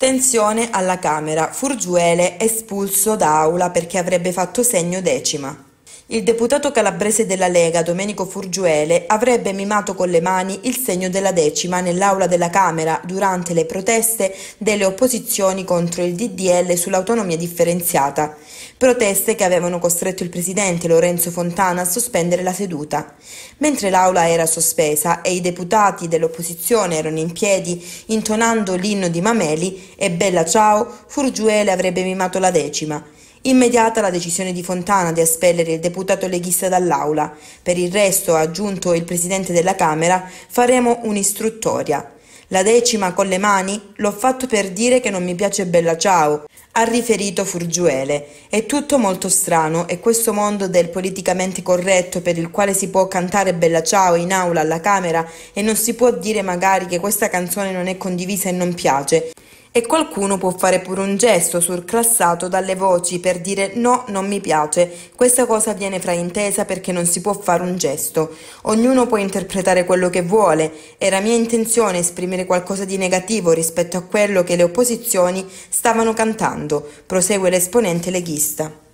Tensione alla Camera, Furgiuele espulso da aula perché avrebbe fatto segno decima. Il deputato calabrese della Lega, Domenico Furgiuele, avrebbe mimato con le mani il segno della decima nell'aula della Camera durante le proteste delle opposizioni contro il DDL sull'autonomia differenziata. Proteste che avevano costretto il presidente Lorenzo Fontana a sospendere la seduta. Mentre l'aula era sospesa e i deputati dell'opposizione erano in piedi intonando l'inno di Mameli e Bella Ciao, Furgiuele avrebbe mimato la decima. Immediata la decisione di Fontana di espellere il deputato leghista dall'aula. Per il resto, ha aggiunto il presidente della Camera, faremo un'istruttoria. La decima con le mani l'ho fatto per dire che non mi piace Bella Ciao, ha riferito Furgiuele. È tutto molto strano e questo mondo del politicamente corretto per il quale si può cantare Bella Ciao in aula alla Camera e non si può dire magari che questa canzone non è condivisa e non piace, e qualcuno può fare pure un gesto surclassato dalle voci per dire no, non mi piace. Questa cosa viene fraintesa perché non si può fare un gesto. Ognuno può interpretare quello che vuole. Era mia intenzione esprimere qualcosa di negativo rispetto a quello che le opposizioni stavano cantando, prosegue l'esponente leghista.